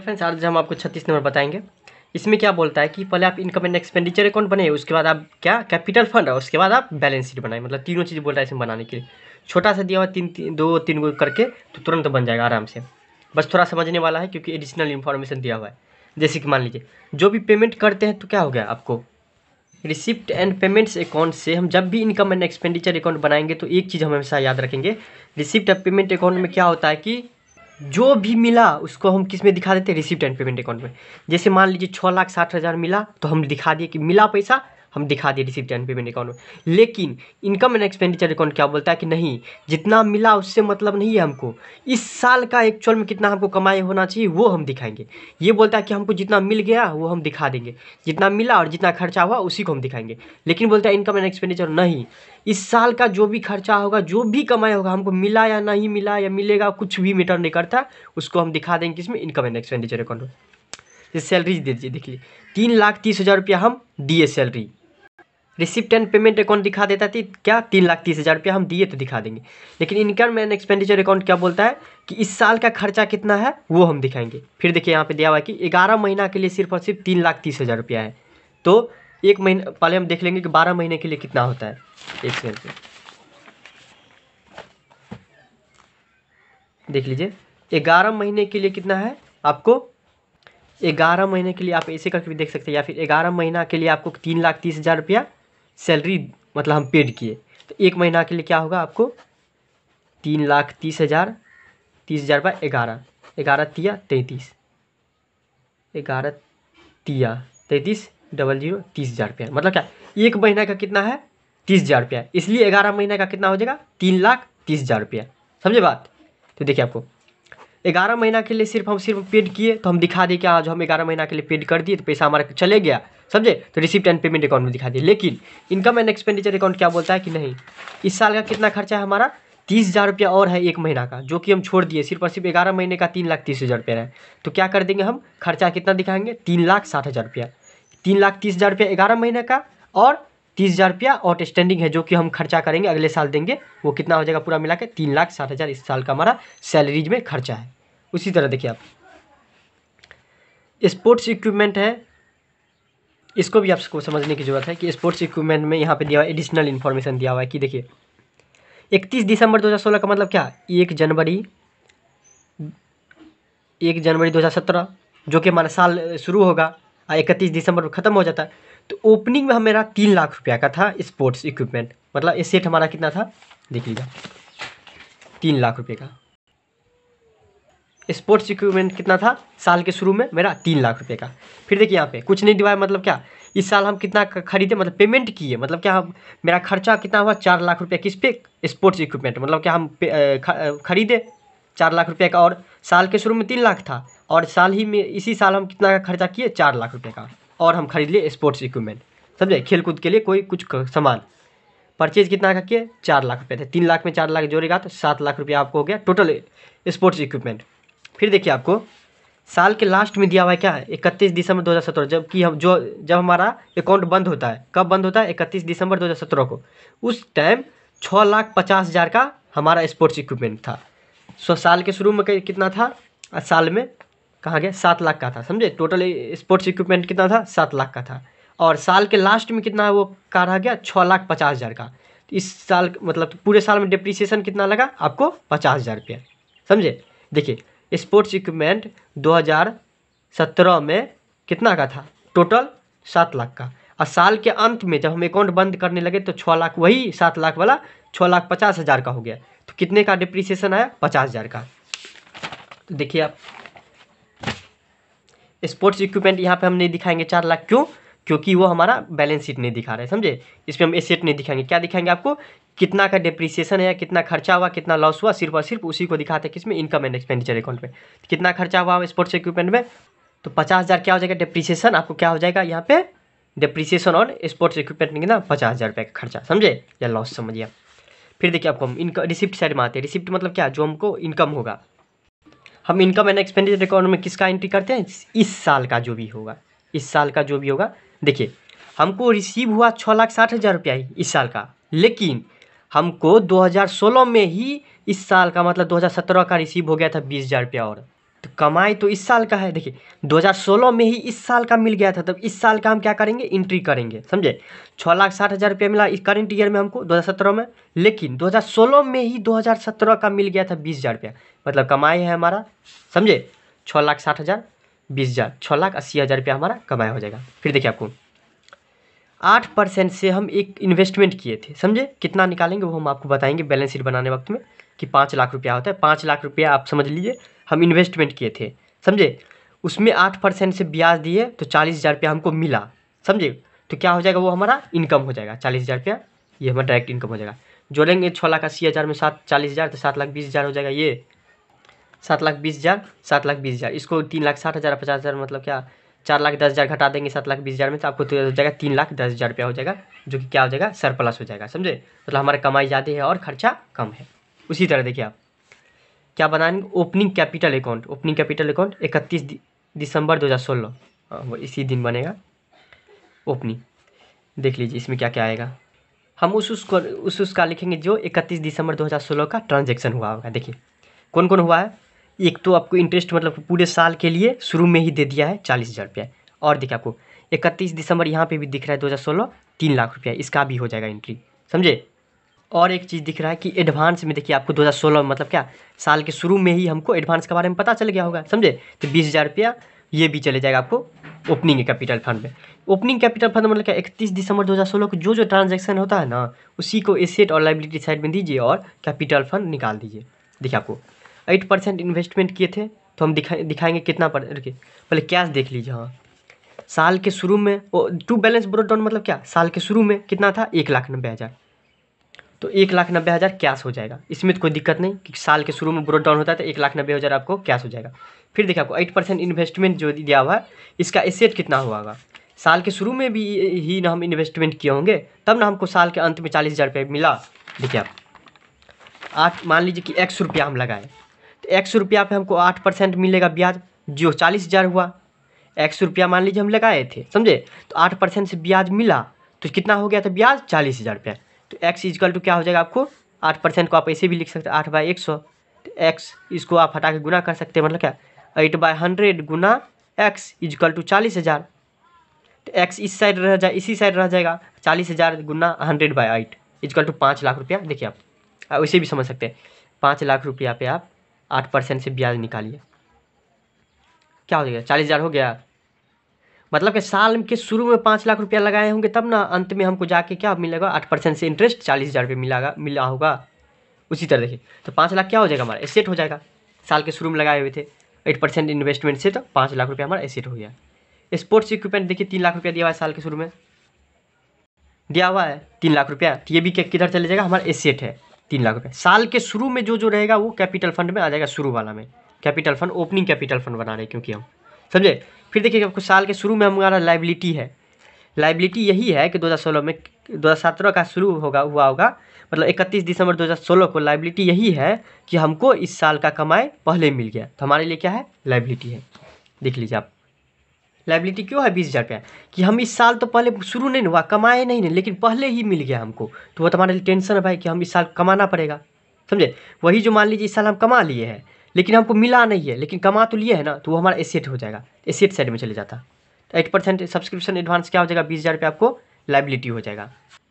friends आज हम आपको छत्तीस नंबर बताएंगे इसमें क्या बोलता है कि पहले आप इनकम एंड एक्सपेंडिचर अकाउंट बने उसके बाद आप क्या कैपिटल फंड है उसके बाद आप बैलेंस शीट बनाए मतलब तीनों चीज़ बोल रहा है इसमें बनाने के लिए छोटा सा दिया हुआ तीन, तीन दो तीन को करके तो तुरंत बन जाएगा आराम से बस थोड़ा समझने वाला है क्योंकि एडिशनल इन्फॉर्मेशन दिया हुआ है जैसे कि मान लीजिए जो भी पेमेंट करते हैं तो क्या हो गया आपको रिसिप्ट एंड पेमेंट्स अकाउंट से हम जब भी इनकम एंड एक्सपेंडिचर अकाउंट बनाएंगे तो एक चीज़ हम हमेशा याद रखेंगे रिसिप्ट एंड पेमेंट अकाउंट में क्या होता है कि जो भी मिला उसको हम किस में दिखा देते हैं रिसिप्ट एंड पेमेंट अकाउंट में जैसे मान लीजिए छः लाख साठ हज़ार मिला तो हम दिखा दिए कि मिला पैसा हम दिखा दिए रिसिप्ट एंड पेमेंट अकाउंट में लेकिन इनकम एंड एक्सपेंडिचर अकाउंट क्या बोलता है कि नहीं जितना मिला उससे मतलब नहीं है हमको इस साल का एक्चुअल में कितना हमको कमाई होना चाहिए वो हम दिखाएंगे ये बोलता है कि हमको जितना मिल गया वो हम दिखा देंगे जितना मिला और जितना खर्चा हुआ उसी को हम दिखाएंगे लेकिन बोलता है इनकम एंड एक्सपेंडिचर नहीं इस साल का जो भी खर्चा होगा जो भी कमाई होगा हमको मिला या नहीं मिला या मिलेगा कुछ भी मैटर नहीं करता उसको हम दिखा देंगे इसमें इनकम एंड एक्सपेंडिचर अकाउंट में सैलरीज दीजिए देख लीजिए तीन लाख तीस हज़ार रुपया हम दिए salary receipt and payment account दिखा देता थी क्या तीन लाख तीस हज़ार रुपया हम दिए तो दिखा देंगे लेकिन इनकम एंड एक्सपेंडिचर अकाउंट क्या बोलता है कि इस साल का खर्चा कितना है वो हम दिखाएंगे फिर देखिए यहाँ पे दिया हुआ है कि ग्यारह महीना के लिए सिर्फ और सिर्फ तीन लाख तीस हज़ार रुपया है तो एक महीना पहले हम देख लेंगे कि बारह महीने के लिए कितना होता है एक सेकेंड देख लीजिए ग्यारह महीने के लिए कितना है आपको ग्यारह महीने के लिए आप ऐसे करके भी देख सकते हैं या फिर ग्यारह महीना के लिए आपको तीन लाख तीस हज़ार रुपया सैलरी मतलब हम पेड किए तो एक महीना के लिए क्या होगा आपको तीन लाख तीस हज़ार तीस हज़ार बाय ग्यारह ग्यारह तिया तैंतीस ग्यारह तिया तैंतीस डबल जीरो तीस हज़ार रुपया मतलब क्या एक महीना का कितना है तीस हज़ार रुपया इसलिए ग्यारह महीने का कितना हो जाएगा तीन लाख तीस हज़ार रुपया समझे बात तो देखिए आपको ग्यारह महीना के लिए सिर्फ हम सिर्फ पेड किए तो हम दिखा दिए कि आज हम ग्यारह महीना के लिए पेड कर दिए तो पैसा हमारा चले गया समझे तो रिसिप्ट एंड पेमेंट अकाउंट में दिखा दिए लेकिन इनकम एंड एक्सपेंडिचर अकाउंट क्या बोलता है कि नहीं इस साल का कितना खर्चा है हमारा तीस हज़ार रुपया और है एक महीना का जो कि हम छोड़ दिए सिर्फ और सिर्फ ग्यारह महीने का तीन लाख तीस हज़ार रुपया है तो क्या कर देंगे हम खर्चा कितना दिखाएंगे तीन लाख साठ हज़ार रुपया तीन लाख तीस हज़ार रुपया ग्यारह महीने का और तीस हज़ार रुपया आउटस्टैंडिंग है जो कि हम खर्चा करेंगे अगले साल देंगे वो कितना हो जाएगा पूरा मिला के तीन लाख साठ हज़ार इस साल का हमारा सैलरीज में खर्चा है उसी तरह देखिए आप स्पोर्ट्स इक्विपमेंट है इसको भी आपको समझने की ज़रूरत है कि स्पोर्ट्स इक्विपमेंट में यहाँ पर दिया हुआ है एडिशनल इन्फॉर्मेशन दिया हुआ है कि देखिए इकतीस दिसंबर दो का मतलब क्या एक जनवरी एक जनवरी दो जो कि हमारा साल शुरू होगा और इकतीस दिसंबर ख़त्म हो जाता है तो ओपनिंग में हम मेरा तीन लाख रुपया का था स्पोर्ट्स इक्विपमेंट मतलब ये सेट हमारा कितना था देख लीजिए तीन लाख रुपये का स्पोर्ट्स इक्विपमेंट कितना था साल के शुरू में मेरा तीन लाख रुपये का फिर देखिए यहाँ पे कुछ नहीं दिवाया मतलब क्या इस साल हम कितना खरीदे मतलब पेमेंट किए मतलब क्या हम मेरा खर्चा कितना हुआ चार लाख रुपया किस पे स्पोर्ट्स इक्विपमेंट मतलब क्या हम खरीदे चार लाख रुपये का और साल के शुरू में तीन लाख था और साल ही में इसी साल हम कितना का खर्चा किए चार लाख रुपये का और हम खरीद लिए स्पोर्ट्स इक्विपमेंट समझे खेल कूद के लिए कोई कुछ सामान परचेज कितना का किए चार लाख रुपये थे तीन लाख में चार लाख जोड़ेगा तो सात लाख रुपया आपको हो गया टोटल स्पोर्ट्स इक्विपमेंट फिर देखिए आपको साल के लास्ट में दिया हुआ क्या है इकतीस दिसंबर 2017 जबकि हम जो जब हमारा अकाउंट बंद होता है कब बंद होता है इकतीस दिसंबर 2017 को उस टाइम छः लाख पचास हज़ार का हमारा स्पोर्ट्स इक्विपमेंट था सो साल के शुरू में कितना था साल में कहा गया सात लाख का था समझे टोटल स्पोर्ट्स इक्विपमेंट कितना था सात लाख का था और साल के लास्ट में कितना वो का रहा गया छः लाख पचास हज़ार का तो इस साल मतलब तो पूरे साल में डिप्रिसिएशन कितना लगा आपको पचास हज़ार रुपया समझे देखिए स्पोर्ट्स इक्विपमेंट 2017 में कितना का था टोटल सात लाख का और साल के अंत में जब हम अकाउंट बंद करने लगे तो छः लाख वही सात लाख वाला छः लाख पचास हज़ार का हो गया तो कितने का डिप्रिसिएशन आया पचास हज़ार का तो देखिए आप स्पोर्ट्स इक्विपमेंट यहाँ पे हम नहीं दिखाएंगे चार लाख क्यों क्योंकि वो हमारा बैलेंस शीट नहीं दिखा रहा है समझे इसमें हम एसेट नहीं दिखाएंगे क्या दिखाएंगे आपको कितना का डिप्रिसिएशन है कितना खर्चा हुआ कितना लॉस हुआ सिर्फ और सिर्फ उसी को दिखाते हैं किसमें इनकम एंड एक्सपेंडिचर अकाउंट में कितना खर्चा हुआ स्पोर्ट्स इक्विपमेंट में तो पचास हज़ार क्या हो जाएगा डिप्रिसिएशन आपको क्या हो जाएगा यहाँ पे डिप्रिसिएशन और स्पोर्ट्स इक्विपमेंट में ना पचास हज़ार रुपये का खर्चा समझे या लॉस समझिए फिर देखिए आपको हम इनकम रिसिप्ट साइड में आते हैं रिसिप्ट मतलब क्या जो हमको इनकम होगा हम इनकम एंड एक्सपेंडिचर अकाउंट में किसका एंट्री करते हैं इस साल का जो भी होगा इस साल का जो भी होगा देखिए हमको रिसीव हुआ छः लाख साठ हज़ार रुपया ही इस साल का लेकिन हमको 2016 में ही इस साल का मतलब 2017 का रिसीव हो गया था बीस हज़ार रुपया और तो कमाई तो इस साल का है देखिए 2016 में ही इस साल का मिल गया था तब इस साल का हम क्या करेंगे इंट्री करेंगे समझे छः लाख साठ हज़ार रुपया मिला इस करंट ईयर में हमको 2017 में लेकिन 2016 में ही 2017 का मिल गया था बीस हज़ार रुपया मतलब कमाई है हमारा समझे छः लाख साठ हज़ार बीस हज़ार छः लाख अस्सी हज़ार रुपया हमारा कमाई हो जाएगा फिर देखिए आपको आठ परसेंट से हम एक इन्वेस्टमेंट किए थे समझे कितना निकालेंगे वो हम आपको बताएंगे बैलेंस शीट बनाने वक्त में कि पाँच लाख रुपया होता है पाँच लाख रुपया आप समझ लीजिए हम इन्वेस्टमेंट किए थे समझे उसमें आठ परसेंट से ब्याज दिए तो चालीस हज़ार रुपया हमको मिला समझे तो क्या हो जाएगा वो हमारा इनकम हो जाएगा चालीस हज़ार रुपया ये हमारा डायरेक्ट इनकम हो जाएगा जोड़ेंगे छः लाख अस्सी हज़ार में सात चालीस हज़ार तो सात लाख बीस हज़ार हो जाएगा ये सात लाख बीस हज़ार सात लाख बीस हज़ार इसको तीन लाख साठ हज़ार पचास हज़ार मतलब क्या चार लाख दस हज़ार घटा देंगे सात लाख बीस हज़ार में तो आपको तो हो जाएगा तीन लाख दस हज़ार रुपया हो जाएगा जो कि क्या हो जाएगा सर प्लस हो जाएगा समझे मतलब हमारा कमाई ज़्यादा है और खर्चा कम है उसी तरह देखिए आप क्या बनाएंगे opening capital account opening capital account इकतीस दिसंबर दो हज़ार सोलह हाँ, वो इसी दिन बनेगा ओपनिंग देख लीजिए इसमें क्या क्या आएगा हम उस उसको उस उसका लिखेंगे जो इकतीस दिसंबर 2016 का ट्रांजैक्शन हुआ होगा देखिए कौन कौन हुआ है एक तो आपको इंटरेस्ट मतलब पूरे साल के लिए शुरू में ही दे दिया है चालीस हज़ार रुपया और देखिए आपको इकतीस दिसंबर यहाँ पे भी दिख रहा है दो हज़ार सोलह तीन लाख रुपया इसका भी हो जाएगा एंट्री समझे और एक चीज़ दिख रहा है कि एडवांस में देखिए आपको दो मतलब क्या साल के शुरू में ही हमको एडवांस के बारे में पता चल गया होगा समझे तो बीस हज़ार रुपया ये भी चले जाएगा आपको ओपनिंग कैपिटल फंड में ओपनिंग कैपिटल फंड मतलब क्या इकतीस दिसंबर 2016 को जो जो ट्रांजैक्शन होता है ना उसी को एसेट और लाइबिलिटी साइड में दीजिए और कैपिटल फंड निकाल दीजिए देखिए आपको एट परसेंट इन्वेस्टमेंट किए थे तो हम दिखा दिखाएंगे कितना पर पहले कैश देख लीजिए हाँ साल के शुरू में वो टू बैलेंस ब्रोड डाउन मतलब क्या साल के शुरू में कितना था एक लाख नब्बे हज़ार तो एक लाख नब्बे हज़ार कैश हो जाएगा इसमें तो कोई दिक्कत नहीं कि साल के शुरू में ब्रोड डाउन होता है तो एक लाख नब्बे हज़ार आपको कैश हो जाएगा फिर देखिए आपको एट परसेंट इन्वेस्टमेंट जो दिया हुआ है इसका एसेट कितना हुआ होगा साल के शुरू में भी ही ना हम इन्वेस्टमेंट किए होंगे तब ना हमको साल के अंत में चालीस हज़ार रुपये मिला देखिए आप आठ मान लीजिए कि एक सौ रुपया हम लगाए तो एक्स रुपया पे हमको आठ परसेंट मिलेगा ब्याज जो चालीस हज़ार हुआ एक सौ रुपया मान लीजिए हम लगाए थे समझे तो आठ परसेंट से ब्याज मिला तो कितना हो गया था ब्याज चालीस हज़ार रुपया तो एक्स इजकल टू क्या हो जाएगा आपको आठ परसेंट को आप ऐसे भी लिख सकते आठ बाई एक सौ तो एक्स इसको आप हटा के गुना कर सकते हैं मतलब क्या eight by hundred X equal इजकल टू चालीस हज़ार तो एक्स इस साइड रह जाए इसी साइड रह जाएगा चालीस हज़ार गुना hundred by eight equal to पाँच लाख रुपया देखिए आप वैसे भी समझ सकते हैं पाँच लाख रुपया पे आप आठ परसेंट से ब्याज निकालिए क्या हो जाएगा चालीस हज़ार हो गया मतलब कि साल के शुरू में पाँच लाख रुपया लगाए होंगे तब ना अंत में हमको जाके क्या मिलेगा आठ परसेंट से इंटरेस्ट चालीस हज़ार रुपये मिलागा मिला होगा उसी तरह देखिए तो पाँच लाख क्या हो जाएगा हमारा एसेट हो जाएगा साल के शुरू में लगाए हुए थे एट परसेंट इन्वेस्टमेंट से तो पाँच लाख रुपया हमारा एसेट हो गया स्पोर्ट्स इक्विपमेंट देखिए तीन लाख रुपया दिया हुआ है साल के शुरू में दिया हुआ है तीन लाख रुपया तो ये भी किधर चले जाएगा हमारा एसेट है तीन लाख रुपये साल के शुरू में जो जो रहेगा वो कैपिटल फंड में आ जाएगा शुरू वाला में capital fund opening capital fund बना रहे क्योंकि हम समझे फिर देखिए आपको साल के शुरू में हमारा लाइबिलिटी है लाइबिलिटी यही है कि 2016 में 2017 का शुरू होगा हुआ होगा मतलब 31 दिसंबर 2016 को लाइबिलिटी यही है कि हमको इस साल का कमाई पहले मिल गया तो हमारे लिए क्या है लाइबिलिटी है देख लीजिए आप लाइबिलिटी क्यों है बीस हज़ार रुपया कि हम इस साल तो पहले शुरू नहीं हुआ कमाए नहीं ना लेकिन पहले ही मिल गया हमको तो वो तो हमारे लिए टेंशन है भाई कि हम इस साल कमाना पड़ेगा समझे वही जो मान लीजिए इस साल हम कमा लिए हैं लेकिन हमको मिला नहीं है लेकिन कमा तो लिए है ना तो वो हमारा एसेट हो जाएगा एसेट साइड में चले जाता तो एट परसेंट सब्सक्रिप्शन एडवांस क्या हो जाएगा बीस हज़ार रुपये आपको लाइबिलिटी हो जाएगा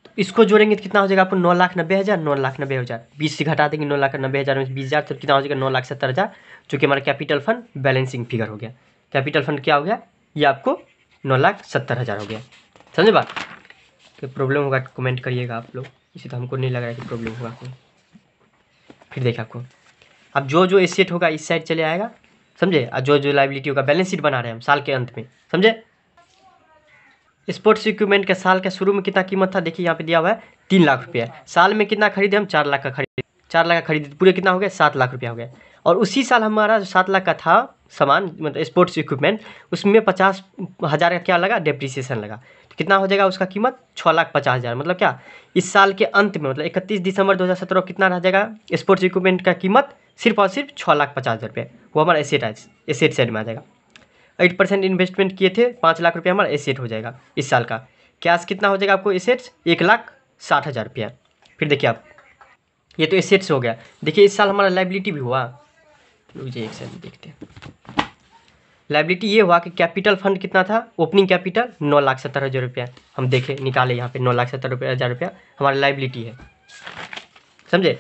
तो इसको जोड़ेंगे तो कितना हो जाएगा आपको नौ लाख नब्बे हज़ार नौ लाख नब्बे हज़ार बीस से घटा देंगे नौ लाख नब्बे हज़ार में बीस हज़ार तो कितना हो जाएगा नौ लाख सत्तर हज़ार जो कि हमारा कैपिटल फंड बैलेंसिंग फिगर हो गया कैपिटल फंड क्या हो गया ये आपको नौ लाख सत्तर हज़ार हो गया समझे बात कि प्रॉब्लम होगा कमेंट करिएगा आप लोग इसी तो हमको नहीं लग रहा है कि प्रॉब्लम होगा आपको फिर देखिए आपको अब जो जो एसेट होगा इस साइड चले आएगा समझे और जो जो लाइबिलिटी होगा बैलेंस शीट बना रहे हैं हम साल के अंत में समझे स्पोर्ट्स इक्विपमेंट के साल के शुरू में कितना कीमत था देखिए यहाँ पे दिया हुआ है तीन लाख रुपया साल में कितना खरीदे हम चार लाख का खरीदे चार लाख का खरीदे पूरे कितना हो गया सात लाख रुपया हो गया और उसी साल हमारा जो सात लाख का था सामान मतलब स्पोर्ट्स इक्विपमेंट उसमें पचास हज़ार का क्या लगा डेप्रिसिएशन लगा तो कितना हो जाएगा उसका कीमत छः लाख पचास हज़ार मतलब क्या इस साल के अंत में मतलब इकतीस दिसंबर दो हज़ार सत्रह कितना रह जाएगा स्पोर्ट्स इक्विपमेंट का कीमत सिर्फ और सिर्फ छः लाख पचास हज़ार रुपये वो हमारा एसेट है एसेट साइड में आ जाएगा एट परसेंट इन्वेस्टमेंट किए थे पाँच लाख रुपये हमारा एसेट हो जाएगा इस साल का कैश कितना हो जाएगा आपको एसेट्स एक लाख साठ हज़ार रुपया फिर देखिए आप ये तो एसेट्स हो गया देखिए इस साल हमारा लाइबिलिटी भी हुआ रुक एक साइड देखते हैं लाइबिलिटी ये हुआ कि कैपिटल फंड कितना था ओपनिंग कैपिटल नौ लाख सत्तर हज़ार रुपया हम देखें निकाले यहाँ पे नौ लाख सत्तर रुपया हज़ार रुपया हमारा लाइबिलिटी है समझे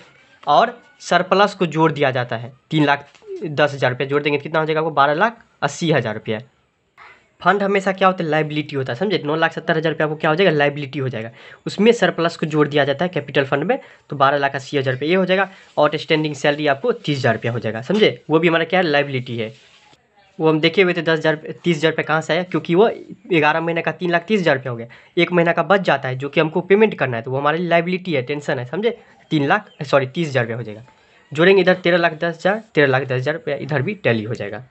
और सरप्लस को जोड़ दिया जाता है तीन लाख दस हज़ार रुपया जोड़ देंगे तो कितना हो जाएगा आपको बारह लाख अस्सी हज़ार रुपया फंड हमेशा क्या होता है लाइबिलिटी होता है समझे नौ लाख सत्तर हज़ार रुपया आपको क्या हो जाएगा लाइबिलिटी हो जाएगा उसमें सरप्लस को जोड़ दिया जाता है कैपिटल फंड में तो बारह लाख अस्सी हज़ार रुपये ये हो जाएगा आउटस्टैंडिंग सैलरी आपको तीस हज़ार रुपया हो जाएगा समझे वो भी हमारा क्या है लाइबिलिटी है वो हम देखे हुए थे दस हज़ार तीस हज़ार रुपये कहाँ से आया क्योंकि वो ग्यारह महीने का तीन लाख तीस हज़ार रुपये हो गया एक महीना का बच जाता है जो कि हमको पेमेंट करना है तो वो हमारी लाइबिलिटी है टेंशन है समझे तीन लाख सॉरी तीस हज़ार रुपये हो जाएगा जोड़ेंगे इधर तेरह लाख दस हज़ार तेरह लाख दस हज़ार रुपया इधर भी टैली हो जाएगा